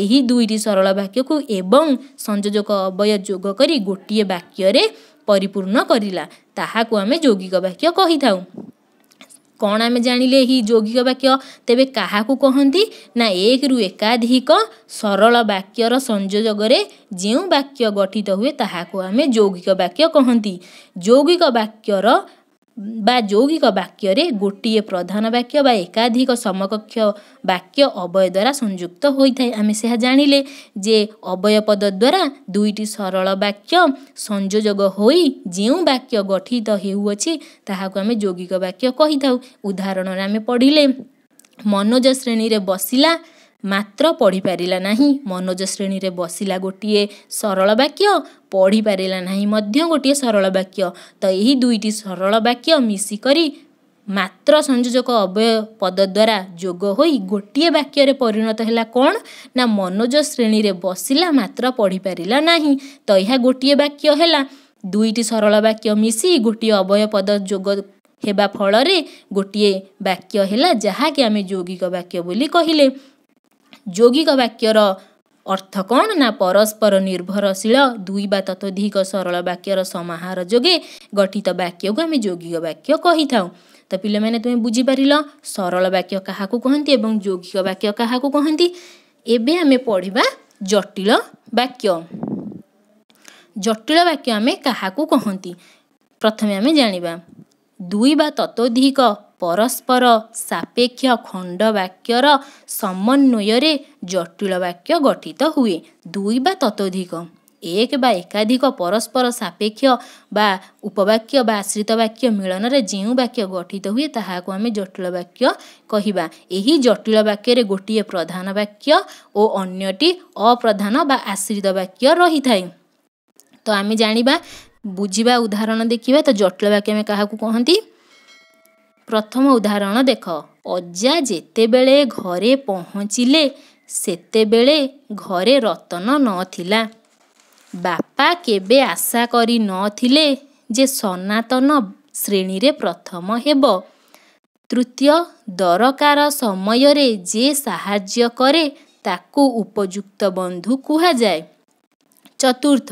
ଏହି ଦୁଇଟି ସରଳ ବାକ୍ୟକୁ ଏବଂ ସଂଯୋଜକ ଅବୟ ଯୋଗ କରି ଗୋଟିଏ ବାକ୍ୟରେ ପରିପୂର୍ଣ୍ଣ କରିଲା ତାହାକୁ ଆମେ ଯୌଗିକ ବାକ୍ୟ କହିଥାଉ କ'ଣ ଆମେ ଜାଣିଲେ ଏହି ଯୌଗିକ ବାକ୍ୟ ତେବେ କାହାକୁ କହନ୍ତି ନା ଏକରୁ ଏକାଧିକ ସରଳ ବାକ୍ୟର ସଂଯୋଗରେ ଯେଉଁ ବାକ୍ୟ ଗଠିତ ହୁଏ ତାହାକୁ ଆମେ ଯୌଗିକ ବାକ୍ୟ କହନ୍ତି ଯୌଗିକ ବାକ୍ୟର ବା ଯୌଗିକ ବାକ୍ୟରେ ଗୋଟିଏ ପ୍ରଧାନ ବାକ୍ୟ ବା ଏକାଧିକ ସମକକ୍ଷ ବାକ୍ୟ ଅବୟ ଦ୍ୱାରା ସଂଯୁକ୍ତ ହୋଇଥାଏ ଆମେ ସେହା ଜାଣିଲେ ଯେ ଅବୟ ପଦ ଦ୍ୱାରା ଦୁଇଟି ସରଳ ବାକ୍ୟ ସଂଯୋଜକ ହୋଇ ଯେଉଁ ବାକ୍ୟ ଗଠିତ ହେଉଅଛି ତାହାକୁ ଆମେ ଯୌଗିକ ବାକ୍ୟ କହିଥାଉ ଉଦାହରଣରେ ଆମେ ପଢ଼ିଲେ ମନୋଜ ଶ୍ରେଣୀରେ ବସିଲା ମାତ୍ର ପଢ଼ିପାରିଲା ନାହିଁ ମନୋଜ ଶ୍ରେଣୀରେ ବସିଲା ଗୋଟିଏ ସରଳ ବାକ୍ୟ ପଢ଼ିପାରିଲା ନାହିଁ ମଧ୍ୟ ଗୋଟିଏ ସରଳ ବାକ୍ୟ ତ ଏହି ଦୁଇଟି ସରଳ ବାକ୍ୟ ମିଶିକରି ମାତ୍ର ସଂଯୋଜକ ଅବୟ ପଦ ଦ୍ୱାରା ଯୋଗ ହୋଇ ଗୋଟିଏ ବାକ୍ୟରେ ପରିଣତ ହେଲା କ'ଣ ନା ମନୋଜ ଶ୍ରେଣୀରେ ବସିଲା ମାତ୍ର ପଢ଼ିପାରିଲା ନାହିଁ ତ ଏହା ଗୋଟିଏ ବାକ୍ୟ ହେଲା ଦୁଇଟି ସରଳ ବାକ୍ୟ ମିଶି ଗୋଟିଏ ଅବୟ ପଦ ଯୋଗ ହେବା ଫଳରେ ଗୋଟିଏ ବାକ୍ୟ ହେଲା ଯାହାକି ଆମେ ଯୌଗିକ ବାକ୍ୟ ବୋଲି କହିଲେ ଯୌଗିକ ବାକ୍ୟର ଅର୍ଥ କ'ଣ ନା ପରସ୍ପର ନିର୍ଭରଶୀଳ ଦୁଇ ବା ତତୋଧିକ ସରଳ ବାକ୍ୟର ସମାହାର ଯୋଗେ ଗଠିତ ବାକ୍ୟକୁ ଆମେ ଯୌଗିକ ବାକ୍ୟ କହିଥାଉ ତ ପିଲାମାନେ ତୁମେ ବୁଝିପାରିଲ ସରଳ ବାକ୍ୟ କାହାକୁ କହନ୍ତି ଏବଂ ଯୌଗିକ ବାକ୍ୟ କାହାକୁ କହନ୍ତି ଏବେ ଆମେ ପଢ଼ିବା ଜଟିଳ ବାକ୍ୟ ଜଟିଳ ବାକ୍ୟ ଆମେ କାହାକୁ କହନ୍ତି ପ୍ରଥମେ ଆମେ ଜାଣିବା ଦୁଇ ବା ତତୋଧିକ ପରସ୍ପର ସାପେକ୍ଷ ଖଣ୍ଡ ବାକ୍ୟର ସମନ୍ୱୟରେ ଜଟିଳ ବାକ୍ୟ ଗଠିତ ହୁଏ ଦୁଇ ବା ତତୋଧିକ ଏକ ବା ଏକାଧିକ ପରସ୍ପର ସାପେକ୍ଷ ବା ଉପବାକ୍ୟ ବା ଆଶ୍ରିତ ବାକ୍ୟ ମିଳନରେ ଯେଉଁ ବାକ୍ୟ ଗଠିତ ହୁଏ ତାହାକୁ ଆମେ ଜଟିଳ ବାକ୍ୟ କହିବା ଏହି ଜଟିଳ ବାକ୍ୟରେ ଗୋଟିଏ ପ୍ରଧାନ ବାକ୍ୟ ଓ ଅନ୍ୟଟି ଅପ୍ରଧାନ ବା ଆଶ୍ରିତ ବାକ୍ୟ ରହିଥାଏ ତ ଆମେ ଜାଣିବା ବୁଝିବା ଉଦାହରଣ ଦେଖିବା ତ ଜଟିଳ ବାକ୍ୟ ଆମେ କାହାକୁ କହନ୍ତି ପ୍ରଥମ ଉଦାହରଣ ଦେଖ ଅଜା ଯେତେବେଳେ ଘରେ ପହଞ୍ଚିଲେ ସେତେବେଳେ ଘରେ ରତନ ନଥିଲା ବାପା କେବେ ଆଶା କରି କରିନଥିଲେ ଯେ ସନାତନ ଶ୍ରେଣୀରେ ପ୍ରଥମ ହେବ ତୃତୀୟ ଦରକାର ସମୟରେ ଯେ ସାହାଯ୍ୟ କରେ ତାକୁ ଉପଯୁକ୍ତ ବନ୍ଧୁ କୁହାଯାଏ ଚତୁର୍ଥ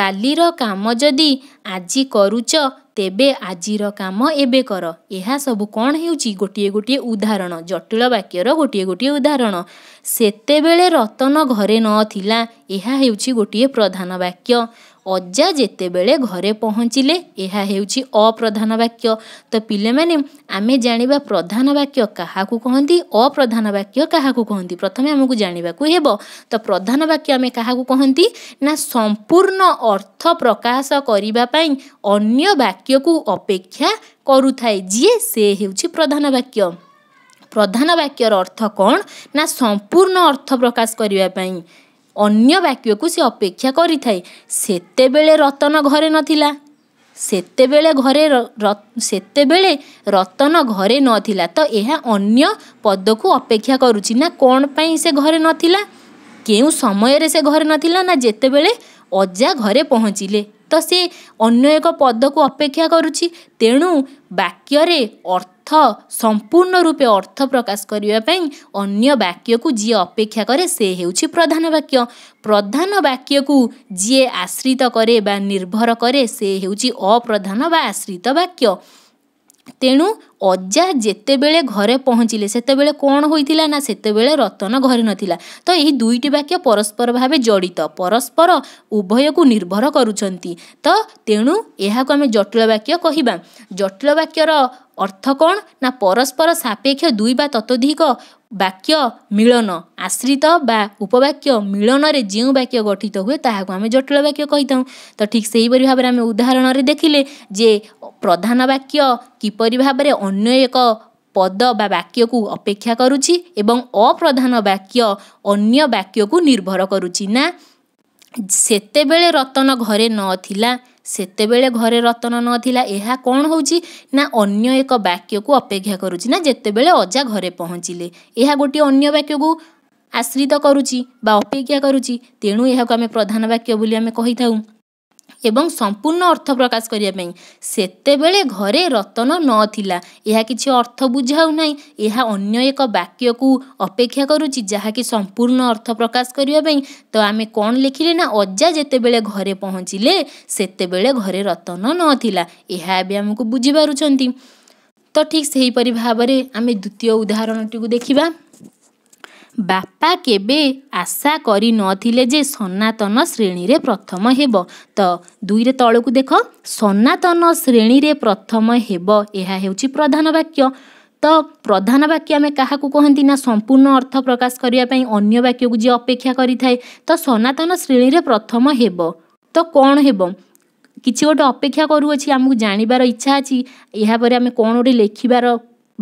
କାଲିର କାମ ଯଦି ଆଜି କରୁଛ ତେବେ ଆଜିର କାମ ଏବେ କର ଏହା ସବୁ କ'ଣ ହେଉଛି ଗୋଟିଏ ଗୋଟିଏ ଉଦାହରଣ ଜଟିଳ ବାକ୍ୟର ଗୋଟିଏ ଗୋଟିଏ ଉଦାହରଣ ସେତେବେଳେ ରତନ ଘରେ ନଥିଲା ଏହା ହେଉଛି ଗୋଟିଏ ପ୍ରଧାନ ବାକ୍ୟ ଅଜା ଯେତେବେଳେ ଘରେ ପହଞ୍ଚିଲେ ଏହା ହେଉଛି ଅପ୍ରଧାନ ବାକ୍ୟ ତ ପିଲାମାନେ ଆମେ ଜାଣିବା ପ୍ରଧାନ ବାକ୍ୟ କାହାକୁ କହନ୍ତି ଅପ୍ରଧାନ ବାକ୍ୟ କାହାକୁ କହନ୍ତି ପ୍ରଥମେ ଆମକୁ ଜାଣିବାକୁ ହେବ ତ ପ୍ରଧାନ ବାକ୍ୟ ଆମେ କାହାକୁ କହନ୍ତି ନା ସମ୍ପୂର୍ଣ୍ଣ ଅର୍ଥ ପ୍ରକାଶ କରିବା ପାଇଁ ଅନ୍ୟ ବାକ୍ୟକୁ ଅପେକ୍ଷା କରୁଥାଏ ଯିଏ ସେ ହେଉଛି ପ୍ରଧାନ ବାକ୍ୟ ପ୍ରଧାନ ବାକ୍ୟର ଅର୍ଥ କ'ଣ ନା ସମ୍ପୂର୍ଣ୍ଣ ଅର୍ଥ ପ୍ରକାଶ କରିବା ପାଇଁ ଅନ୍ୟ ବାକ୍ୟକୁ ସେ ଅପେକ୍ଷା କରିଥାଏ ସେତେବେଳେ ରତନ ଘରେ ନଥିଲା ସେତେବେଳେ ଘରେ ସେତେବେଳେ ରତନ ଘରେ ନଥିଲା ତ ଏହା ଅନ୍ୟ ପଦକୁ ଅପେକ୍ଷା କରୁଛି ନା କ'ଣ ପାଇଁ ସେ ଘରେ ନଥିଲା କେଉଁ ସମୟରେ ସେ ଘରେ ନଥିଲା ନା ଯେତେବେଳେ ଅଜା ଘରେ ପହଞ୍ଚିଲେ ତ ସେ ଅନ୍ୟ ଏକ ପଦକୁ ଅପେକ୍ଷା କରୁଛି ତେଣୁ ବାକ୍ୟରେ ଅର୍ଥ ସମ୍ପୂର୍ଣ୍ଣ ରୂପେ ଅର୍ଥ ପ୍ରକାଶ କରିବା ପାଇଁ ଅନ୍ୟ ବାକ୍ୟକୁ ଯିଏ ଅପେକ୍ଷା କରେ ସେ ହେଉଛି ପ୍ରଧାନ ବାକ୍ୟ ପ୍ରଧାନ ବାକ୍ୟକୁ ଯିଏ ଆଶ୍ରିତ କରେ ବା ନିର୍ଭର କରେ ସେ ହେଉଛି ଅପ୍ରଧାନ ବା ଆଶ୍ରିତ ବାକ୍ୟ ତେଣୁ ଅଜା ଯେତେବେଳେ ଘରେ ପହଞ୍ଚିଲେ ସେତେବେଳେ କ'ଣ ହୋଇଥିଲା ନା ସେତେବେଳେ ରତନ ଘରେ ନଥିଲା ତ ଏହି ଦୁଇଟି ବାକ୍ୟ ପରସ୍ପର ଭାବେ ଜଡ଼ିତ ପରସ୍ପର ଉଭୟକୁ ନିର୍ଭର କରୁଛନ୍ତି ତ ତେଣୁ ଏହାକୁ ଆମେ ଜଟିଳ ବାକ୍ୟ କହିବା ଜଟିଳ ବାକ୍ୟର ଅର୍ଥ କ'ଣ ନା ପରସ୍ପର ସାପେକ୍ଷ ଦୁଇ ବା ତତୋଧିକ ବାକ୍ୟ ମିଳନ ଆଶ୍ରିତ ବା ଉପବାକ୍ୟ ମିଳନରେ ଯେଉଁ ବାକ୍ୟ ଗଠିତ ହୁଏ ତାହାକୁ ଆମେ ଜଟିଳ ବାକ୍ୟ କହିଥାଉ ତ ଠିକ୍ ସେହିପରି ଭାବରେ ଆମେ ଉଦାହରଣରେ ଦେଖିଲେ ଯେ ପ୍ରଧାନ ବାକ୍ୟ କିପରି ଭାବରେ ଅନ୍ୟ ଏକ ପଦ ବା ବାକ୍ୟକୁ ଅପେକ୍ଷା କରୁଛି ଏବଂ ଅପ୍ରଧାନ ବାକ୍ୟ ଅନ୍ୟ ବାକ୍ୟକୁ ନିର୍ଭର କରୁଛି ନା ସେତେବେଳେ ରତନ ଘରେ ନଥିଲା ସେତେବେଳେ ଘରେ ରତନ ନଥିଲା ଏହା କ'ଣ ହେଉଛି ନା ଅନ୍ୟ ଏକ ବାକ୍ୟକୁ ଅପେକ୍ଷା କରୁଛି ନା ଯେତେବେଳେ ଅଜା ଘରେ ପହଞ୍ଚିଲେ ଏହା ଗୋଟିଏ ଅନ୍ୟ ବାକ୍ୟକୁ ଆଶ୍ରିତ କରୁଛି ବା ଅପେକ୍ଷା କରୁଛି ତେଣୁ ଏହାକୁ ଆମେ ପ୍ରଧାନ ବାକ୍ୟ ବୋଲି ଆମେ କହିଥାଉ ଏବଂ ସମ୍ପୂର୍ଣ୍ଣ ଅର୍ଥ ପ୍ରକାଶ କରିବା ପାଇଁ ସେତେବେଳେ ଘରେ ରତନ ନଥିଲା ଏହା କିଛି ଅର୍ଥ ବୁଝାଉ ନାହିଁ ଏହା ଅନ୍ୟ ଏକ ବାକ୍ୟକୁ ଅପେକ୍ଷା କରୁଛି ଯାହାକି ସମ୍ପୂର୍ଣ୍ଣ ଅର୍ଥ ପ୍ରକାଶ କରିବା ପାଇଁ ତ ଆମେ କ'ଣ ଲେଖିଲେ ନା ଅଜା ଯେତେବେଳେ ଘରେ ପହଞ୍ଚିଲେ ସେତେବେଳେ ଘରେ ରତନ ନଥିଲା ଏହା ଏବେ ଆମକୁ ବୁଝିପାରୁଛନ୍ତି ତ ଠିକ୍ ସେହିପରି ଭାବରେ ଆମେ ଦ୍ୱିତୀୟ ଉଦାହରଣଟିକୁ ଦେଖିବା ବାପା କେବେ ଆଶା କରିନଥିଲେ ଯେ ସନାତନ ଶ୍ରେଣୀରେ ପ୍ରଥମ ହେବ ତ ଦୁଇରେ ତଳକୁ ଦେଖ ସନାତନ ଶ୍ରେଣୀରେ ପ୍ରଥମ ହେବ ଏହା ହେଉଛି ପ୍ରଧାନ ବାକ୍ୟ ତ ପ୍ରଧାନ ବାକ୍ୟ ଆମେ କାହାକୁ କହନ୍ତି ନା ସମ୍ପୂର୍ଣ୍ଣ ଅର୍ଥ ପ୍ରକାଶ କରିବା ପାଇଁ ଅନ୍ୟ ବାକ୍ୟକୁ ଯିଏ ଅପେକ୍ଷା କରିଥାଏ ତ ସନାତନ ଶ୍ରେଣୀରେ ପ୍ରଥମ ହେବ ତ କ'ଣ ହେବ କିଛି ଗୋଟେ ଅପେକ୍ଷା କରୁଅଛି ଆମକୁ ଜାଣିବାର ଇଚ୍ଛା ଅଛି ଏହାପରେ ଆମେ କ'ଣ ଗୋଟେ ଲେଖିବାର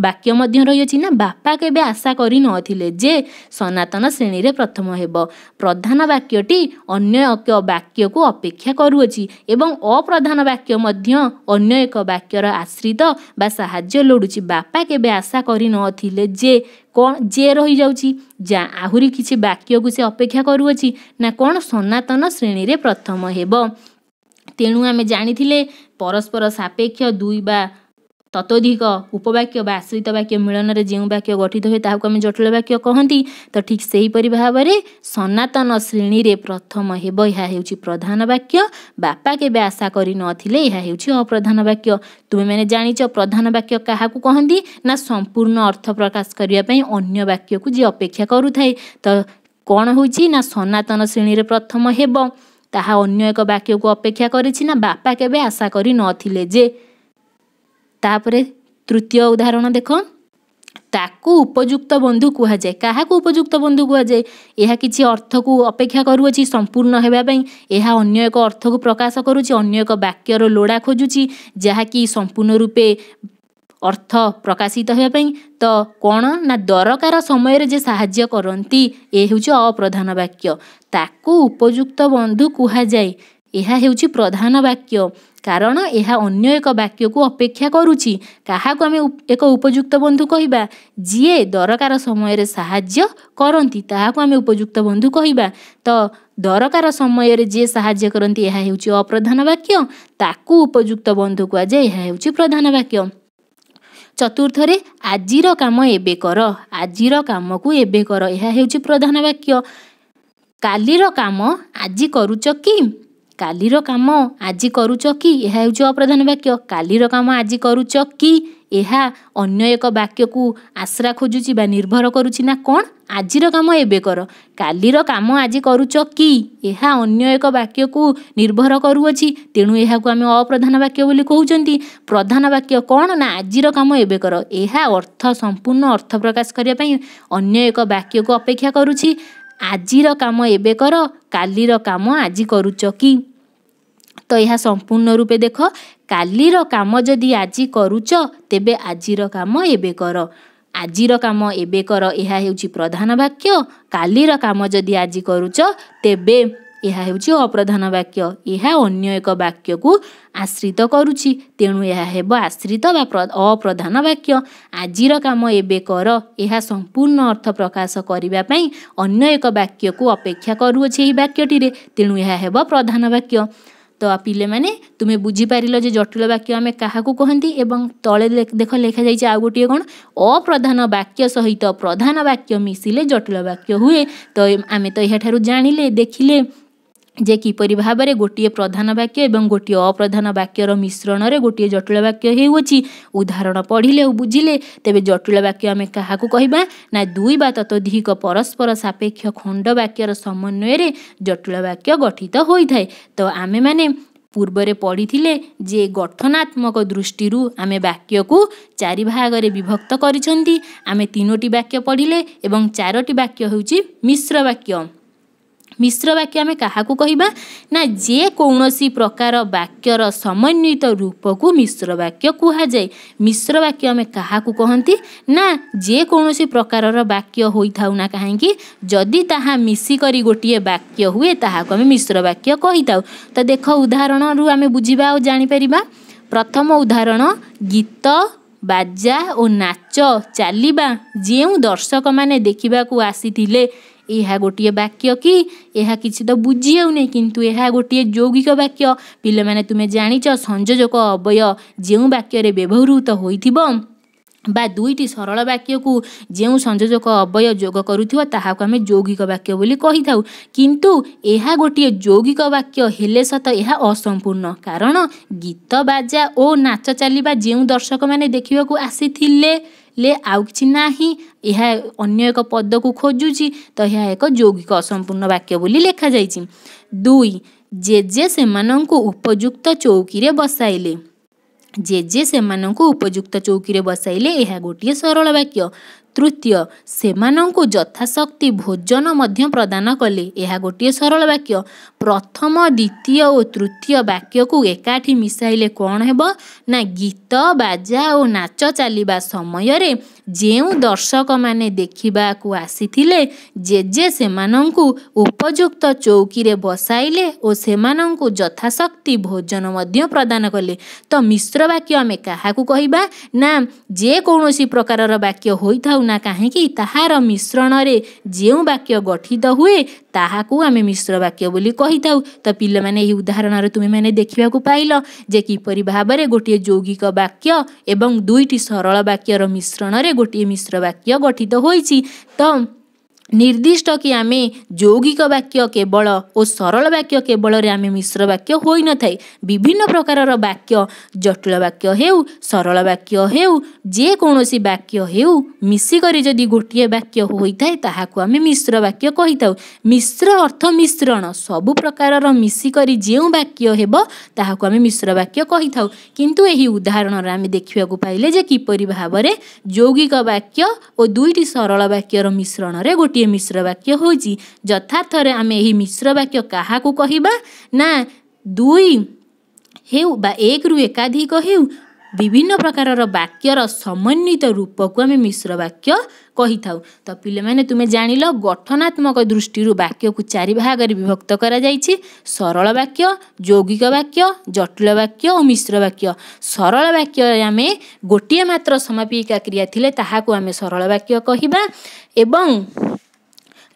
ବାକ୍ୟ ମଧ୍ୟ ରହିଅଛି ନା ବାପା କେବେ ଆଶା କରିନଥିଲେ ଯେ ସନାତନ ଶ୍ରେଣୀରେ ପ୍ରଥମ ହେବ ପ୍ରଧାନ ବାକ୍ୟଟି ଅନ୍ୟ ଏକ ବାକ୍ୟକୁ ଅପେକ୍ଷା କରୁଅଛି ଏବଂ ଅପ୍ରଧାନ ବାକ୍ୟ ମଧ୍ୟ ଅନ୍ୟ ଏକ ବାକ୍ୟର ଆଶ୍ରିତ ବା ସାହାଯ୍ୟ ଲୋଡ଼ୁଛି ବାପା କେବେ ଆଶା କରିନଥିଲେ ଯେ କ'ଣ ଯେ ରହିଯାଉଛି ଯା ଆହୁରି କିଛି ବାକ୍ୟକୁ ସେ ଅପେକ୍ଷା କରୁଅଛି ନା କ'ଣ ସନାତନ ଶ୍ରେଣୀରେ ପ୍ରଥମ ହେବ ତେଣୁ ଆମେ ଜାଣିଥିଲେ ପରସ୍ପର ସାପେକ୍ଷ ଦୁଇ ବା ତତୋଧିକ ଉପବାକ୍ୟ ବା ଆଶ୍ରିତ ବାକ୍ୟ ମିଳନରେ ଯେଉଁ ବାକ୍ୟ ଗଠିତ ହୁଏ ତାହାକୁ ଆମେ ଜଟିଳ ବାକ୍ୟ କହନ୍ତି ତ ଠିକ୍ ସେହିପରି ଭାବରେ ସନାତନ ଶ୍ରେଣୀରେ ପ୍ରଥମ ହେବ ଏହା ହେଉଛି ପ୍ରଧାନ ବାକ୍ୟ ବାପା କେବେ ଆଶା କରି ନଥିଲେ ଏହା ହେଉଛି ଅପ୍ରଧାନ ବାକ୍ୟ ତୁମେମାନେ ଜାଣିଛ ପ୍ରଧାନ ବାକ୍ୟ କାହାକୁ କହନ୍ତି ନା ସମ୍ପୂର୍ଣ୍ଣ ଅର୍ଥ ପ୍ରକାଶ କରିବା ପାଇଁ ଅନ୍ୟ ବାକ୍ୟକୁ ଯିଏ ଅପେକ୍ଷା କରୁଥାଏ ତ କ'ଣ ହେଉଛି ନା ସନାତନ ଶ୍ରେଣୀରେ ପ୍ରଥମ ହେବ ତାହା ଅନ୍ୟ ଏକ ବାକ୍ୟକୁ ଅପେକ୍ଷା କରିଛି ନା ବାପା କେବେ ଆଶା କରି ନଥିଲେ ଯେ ତାପରେ ତୃତୀୟ ଉଦାହରଣ ଦେଖ ତାକୁ ଉପଯୁକ୍ତ ବନ୍ଧୁ କୁହାଯାଏ କାହାକୁ ଉପଯୁକ୍ତ ବନ୍ଧୁ କୁହାଯାଏ ଏହା କିଛି ଅର୍ଥକୁ ଅପେକ୍ଷା କରୁଅଛି ସମ୍ପୂର୍ଣ୍ଣ ହେବା ପାଇଁ ଏହା ଅନ୍ୟ ଏକ ଅର୍ଥକୁ ପ୍ରକାଶ କରୁଛି ଅନ୍ୟ ଏକ ବାକ୍ୟର ଲୋଡ଼ା ଖୋଜୁଛି ଯାହାକି ସମ୍ପୂର୍ଣ୍ଣ ରୂପେ ଅର୍ଥ ପ୍ରକାଶିତ ହେବା ପାଇଁ ତ କ'ଣ ନା ଦରକାର ସମୟରେ ଯେ ସାହାଯ୍ୟ କରନ୍ତି ଏ ହେଉଛି ଅପ୍ରଧାନ ବାକ୍ୟ ତାକୁ ଉପଯୁକ୍ତ ବନ୍ଧୁ କୁହାଯାଏ ଏହା ହେଉଛି ପ୍ରଧାନ ବାକ୍ୟ କାରଣ ଏହା ଅନ୍ୟ ଏକ ବାକ୍ୟକୁ ଅପେକ୍ଷା କରୁଛି କାହାକୁ ଆମେ ଏକ ଉପଯୁକ୍ତ ବନ୍ଧୁ କହିବା ଯିଏ ଦରକାର ସମୟରେ ସାହାଯ୍ୟ କରନ୍ତି ତାହାକୁ ଆମେ ଉପଯୁକ୍ତ ବନ୍ଧୁ କହିବା ତ ଦରକାର ସମୟରେ ଯିଏ ସାହାଯ୍ୟ କରନ୍ତି ଏହା ହେଉଛି ଅପ୍ରଧାନ ବାକ୍ୟ ତାକୁ ଉପଯୁକ୍ତ ବନ୍ଧୁ କୁହାଯାଏ ଏହା ହେଉଛି ପ୍ରଧାନ ବାକ୍ୟ ଚତୁର୍ଥରେ ଆଜିର କାମ ଏବେ କର ଆଜିର କାମକୁ ଏବେ କର ଏହା ହେଉଛି ପ୍ରଧାନ ବାକ୍ୟ କାଲିର କାମ ଆଜି କରୁଛ କି କାଲିର କାମ ଆଜି କରୁଛ କି ଏହା ହେଉଛି ଅପ୍ରଧାନ ବାକ୍ୟ କାଲିର କାମ ଆଜି କରୁଛ କି ଏହା ଅନ୍ୟ ଏକ ବାକ୍ୟକୁ ଆଶ୍ରା ଖୋଜୁଛି ବା ନିର୍ଭର କରୁଛି ନା କ'ଣ ଆଜିର କାମ ଏବେ କର କାଲିର କାମ ଆଜି କରୁଛ କି ଏହା ଅନ୍ୟ ଏକ ବାକ୍ୟକୁ ନିର୍ଭର କରୁଅଛି ତେଣୁ ଏହାକୁ ଆମେ ଅପ୍ରଧାନ ବାକ୍ୟ ବୋଲି କହୁଛନ୍ତି ପ୍ରଧାନ ବାକ୍ୟ କ'ଣ ନା ଆଜିର କାମ ଏବେ କର ଏହା ଅର୍ଥ ସମ୍ପୂର୍ଣ୍ଣ ଅର୍ଥ ପ୍ରକାଶ କରିବା ପାଇଁ ଅନ୍ୟ ଏକ ବାକ୍ୟକୁ ଅପେକ୍ଷା କରୁଛି ଆଜିର କାମ ଏବେ କର କାଲିର କାମ ଆଜି କରୁଛ କି ତ ଏହା ସମ୍ପୂର୍ଣ୍ଣ ରୂପେ ଦେଖ କାଲିର କାମ ଯଦି ଆଜି କରୁଛ ତେବେ ଆଜିର କାମ ଏବେ କର ଆଜିର କାମ ଏବେ କର ଏହା ହେଉଛି ପ୍ରଧାନ ବାକ୍ୟ କାଲିର କାମ ଯଦି ଆଜି କରୁଛ ତେବେ ଏହା ହେଉଛି ଅପ୍ରଧାନ ବାକ୍ୟ ଏହା ଅନ୍ୟ ଏକ ବାକ୍ୟକୁ ଆଶ୍ରିତ କରୁଛି ତେଣୁ ଏହା ହେବ ଆଶ୍ରିତ ବା ଅପ୍ରଧାନ ବାକ୍ୟ ଆଜିର କାମ ଏବେ କର ଏହା ସମ୍ପୂର୍ଣ୍ଣ ଅର୍ଥ ପ୍ରକାଶ କରିବା ପାଇଁ ଅନ୍ୟ ଏକ ବାକ୍ୟକୁ ଅପେକ୍ଷା କରୁଅଛି ଏହି ବାକ୍ୟଟିରେ ତେଣୁ ଏହା ହେବ ପ୍ରଧାନ ବାକ୍ୟ ତ ପିଲେମାନେ ତୁମେ ବୁଝିପାରିଲ ଯେ ଜଟିଳ ବାକ୍ୟ ଆମେ କାହାକୁ କହନ୍ତି ଏବଂ ତଳେ ଦେଖ ଲେଖାଯାଇଛି ଆଉ ଗୋଟିଏ କ'ଣ ଅପ୍ରଧାନ ବାକ୍ୟ ସହିତ ପ୍ରଧାନ ବାକ୍ୟ ମିଶିଲେ ଜଟିଳ ବାକ୍ୟ ହୁଏ ତ ଆମେ ତ ଏହାଠାରୁ ଜାଣିଲେ ଦେଖିଲେ ଯେ କିପରି ଭାବରେ ଗୋଟିଏ ପ୍ରଧାନ ବାକ୍ୟ ଏବଂ ଗୋଟିଏ ଅପ୍ରଧାନ ବାକ୍ୟର ମିଶ୍ରଣରେ ଗୋଟିଏ ଜଟିଳ ବାକ୍ୟ ହେଉଅଛି ଉଦାହରଣ ପଢ଼ିଲେ ଓ ବୁଝିଲେ ତେବେ ଜଟିଳ ବାକ୍ୟ ଆମେ କାହାକୁ କହିବା ନା ଦୁଇ ବା ତତୋଧିକ ପରସ୍ପର ସାପେକ୍ଷ ଖଣ୍ଡ ବାକ୍ୟର ସମନ୍ୱୟରେ ଜଟିଳ ବାକ୍ୟ ଗଠିତ ହୋଇଥାଏ ତ ଆମେମାନେ ପୂର୍ବରେ ପଢ଼ିଥିଲେ ଯେ ଗଠନାତ୍ମକ ଦୃଷ୍ଟିରୁ ଆମେ ବାକ୍ୟକୁ ଚାରି ଭାଗରେ ବିଭକ୍ତ କରିଛନ୍ତି ଆମେ ତିନୋଟି ବାକ୍ୟ ପଢ଼ିଲେ ଏବଂ ଚାରୋଟି ବାକ୍ୟ ହେଉଛି ମିଶ୍ର ବାକ୍ୟ ମିଶ୍ର ବାକ୍ୟ ଆମେ କାହାକୁ କହିବା ନା ଯେକୌଣସି ପ୍ରକାର ବାକ୍ୟର ସମନ୍ୱିତ ରୂପକୁ ମିଶ୍ର ବାକ୍ୟ କୁହାଯାଏ ମିଶ୍ର ବାକ୍ୟ ଆମେ କାହାକୁ କହନ୍ତି ନା ଯେକୌଣସି ପ୍ରକାରର ବାକ୍ୟ ହୋଇଥାଉ ନା କାହିଁକି ଯଦି ତାହା ମିଶିକରି ଗୋଟିଏ ବାକ୍ୟ ହୁଏ ତାହାକୁ ଆମେ ମିଶ୍ର ବାକ୍ୟ କହିଥାଉ ତ ଦେଖ ଉଦାହରଣରୁ ଆମେ ବୁଝିବା ଆଉ ଜାଣିପାରିବା ପ୍ରଥମ ଉଦାହରଣ ଗୀତ ବାଜା ଓ ନାଚ ଚାଲିବା ଯେଉଁ ଦର୍ଶକମାନେ ଦେଖିବାକୁ ଆସିଥିଲେ ଏହା ଗୋଟିଏ ବାକ୍ୟ କି ଏହା କିଛି ତ ବୁଝି ହେଉନି କିନ୍ତୁ ଏହା ଗୋଟିଏ ଯୌଗିକ ବାକ୍ୟ ପିଲାମାନେ ତୁମେ ଜାଣିଛ ସଂଯୋଜକ ଅବୟ ଯେଉଁ ବାକ୍ୟରେ ବ୍ୟବହୃତ ହୋଇଥିବ ବା ଦୁଇଟି ସରଳ ବାକ୍ୟକୁ ଯେଉଁ ସଂଯୋଜକ ଅବୟ ଯୋଗ କରୁଥିବ ତାହାକୁ ଆମେ ଯୌଗିକ ବାକ୍ୟ ବୋଲି କହିଥାଉ କିନ୍ତୁ ଏହା ଗୋଟିଏ ଯୌଗିକ ବାକ୍ୟ ହେଲେ ସତ ଏହା ଅସମ୍ପୂର୍ଣ୍ଣ କାରଣ ଗୀତ ବାଜା ଓ ନାଚ ଚାଲିବା ଯେଉଁ ଦର୍ଶକମାନେ ଦେଖିବାକୁ ଆସିଥିଲେ ले आउ नै एहा अन्य एक पद पदको खोजु त एहा एक यौगिक सम्पूर्ण वाक्य बोली लेखा लेखाइ दुई जे जे जेसी उपयुक्त चौकी रे बसाइले जे जे जेसी उपयुक्त चौकी रे बसाइले एहा यहाँ सरल वाक्य ତୃତୀୟ ସେମାନଙ୍କୁ ଯଥାଶକ୍ତି ଭୋଜନ ମଧ୍ୟ ପ୍ରଦାନ କଲେ ଏହା ଗୋଟିଏ ସରଳ ବାକ୍ୟ ପ୍ରଥମ ଦ୍ୱିତୀୟ ଓ ତୃତୀୟ ବାକ୍ୟକୁ ଏକାଠି ମିଶାଇଲେ କ'ଣ ହେବ ନା ଗୀତ ବାଜା ଓ ନାଚ ଚାଲିବା ସମୟରେ ଯେଉଁ ଦର୍ଶକମାନେ ଦେଖିବାକୁ ଆସିଥିଲେ ଜେଜେ ସେମାନଙ୍କୁ ଉପଯୁକ୍ତ ଚୌକିରେ ବସାଇଲେ ଓ ସେମାନଙ୍କୁ ଯଥାଶକ୍ତି ଭୋଜନ ମଧ୍ୟ ପ୍ରଦାନ କଲେ ତ ମିଶ୍ର ବାକ୍ୟ ଆମେ କାହାକୁ କହିବା ନା ଯେକୌଣସି ପ୍ରକାରର ବାକ୍ୟ ହୋଇଥାଉ ନା କାହିଁକି ତାହାର ମିଶ୍ରଣରେ ଯେଉଁ ବାକ୍ୟ ଗଠିତ ହୁଏ ତାହାକୁ ଆମେ ମିଶ୍ର ବାକ୍ୟ ବୋଲି କହିଥାଉ ତ ପିଲାମାନେ ଏହି ଉଦାହରଣରେ ତୁମେମାନେ ଦେଖିବାକୁ ପାଇଲ ଯେ କିପରି ଭାବରେ ଗୋଟିଏ ଯୌଗିକ ବାକ୍ୟ ଏବଂ ଦୁଇଟି ସରଳ ବାକ୍ୟର ମିଶ୍ରଣରେ ଗୋଟିଏ ମିଶ୍ର ବାକ୍ୟ ଗଠିତ ହୋଇଛି ତ ନିର୍ଦ୍ଦିଷ୍ଟ କି ଆମେ ଯୌଗିକ ବାକ୍ୟ କେବଳ ଓ ସରଳ ବାକ୍ୟ କେବଳରେ ଆମେ ମିଶ୍ର ବାକ୍ୟ ହୋଇନଥାଏ ବିଭିନ୍ନ ପ୍ରକାରର ବାକ୍ୟ ଜଟିଳ ବାକ୍ୟ ହେଉ ସରଳ ବାକ୍ୟ ହେଉ ଯେକୌଣସି ବାକ୍ୟ ହେଉ ମିଶିକରି ଯଦି ଗୋଟିଏ ବାକ୍ୟ ହୋଇଥାଏ ତାହାକୁ ଆମେ ମିଶ୍ର ବାକ୍ୟ କହିଥାଉ ମିଶ୍ର ଅର୍ଥ ମିଶ୍ରଣ ସବୁ ପ୍ରକାରର ମିଶିକରି ଯେଉଁ ବାକ୍ୟ ହେବ ତାହାକୁ ଆମେ ମିଶ୍ର ବାକ୍ୟ କହିଥାଉ କିନ୍ତୁ ଏହି ଉଦାହରଣରେ ଆମେ ଦେଖିବାକୁ ପାଇଲେ ଯେ କିପରି ଭାବରେ ଯୌଗିକ ବାକ୍ୟ ଓ ଦୁଇଟି ସରଳ ବାକ୍ୟର ମିଶ୍ରଣରେ ଗୋଟିଏ ଗୋଟିଏ ମିଶ୍ର ବାକ୍ୟ ହେଉଛି ଯଥାର୍ଥରେ ଆମେ ଏହି ମିଶ୍ର ବାକ୍ୟ କାହାକୁ କହିବା ନା ଦୁଇ ହେଉ ବା ଏକରୁ ଏକାଧିକ ହେଉ ବିଭିନ୍ନ ପ୍ରକାରର ବାକ୍ୟର ସମନ୍ୱିତ ରୂପକୁ ଆମେ ମିଶ୍ର ବାକ୍ୟ କହିଥାଉ ତ ପିଲାମାନେ ତୁମେ ଜାଣିଲ ଗଠନାତ୍ମକ ଦୃଷ୍ଟିରୁ ବାକ୍ୟକୁ ଚାରି ଭାଗରେ ବିଭକ୍ତ କରାଯାଇଛି ସରଳ ବାକ୍ୟ ଯୌଗିକ ବାକ୍ୟ ଜଟିଳ ବାକ୍ୟ ଓ ମିଶ୍ର ବାକ୍ୟ ସରଳ ବାକ୍ୟରେ ଆମେ ଗୋଟିଏ ମାତ୍ର ସମାପିକା କ୍ରିୟା ଥିଲେ ତାହାକୁ ଆମେ ସରଳ ବାକ୍ୟ କହିବା ଏବଂ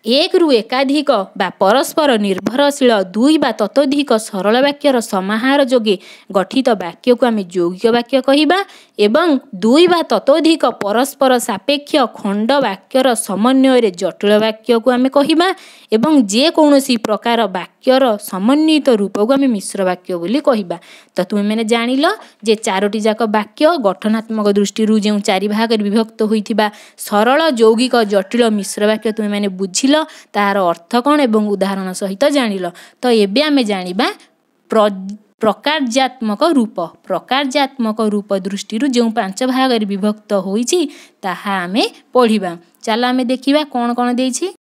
एक रु एकाधिक एकधिक परस्पर निर्भरशील दुई बा ततोधिक सरल वाक्यर समाहार जोगे गठित वाक्य वाक्यको आमे योग्य वाक्य कहिबा एवं दुई क्या ततोधिक परस्पर सापेक्ष जटिल वाक्य र समन्वय कहिबा एवं जे कोनोसी प्रकार वाक्यर समन्वित रूप मिश्र वाक्य कहिबा त तुमे माने जानिल जे चारोटी चारोटिजाक वाक्य गठनात्मक दृष्टिहरू जो चारिगर विभक्त होईथिबा सरल यौगिक जटिल मिश्र वाक्य तुमे माने बुझि ତାହାର ଅର୍ଥ କ'ଣ ଏବଂ ଉଦାହରଣ ସହିତ ଜାଣିଲ ତ ଏବେ ଆମେ ଜାଣିବା ପ୍ର ପ୍ରକାର୍ଯ୍ୟାତ୍ମକ ରୂପ ପ୍ରକାର୍ଯ୍ୟାତ୍ମକ ରୂପ ଦୃଷ୍ଟିରୁ ଯେଉଁ ପାଞ୍ଚ ଭାଗରେ ବିଭକ୍ତ ହୋଇଛି ତାହା ଆମେ ପଢ଼ିବା ଚାଲ ଆମେ ଦେଖିବା କ'ଣ କ'ଣ ଦେଇଛି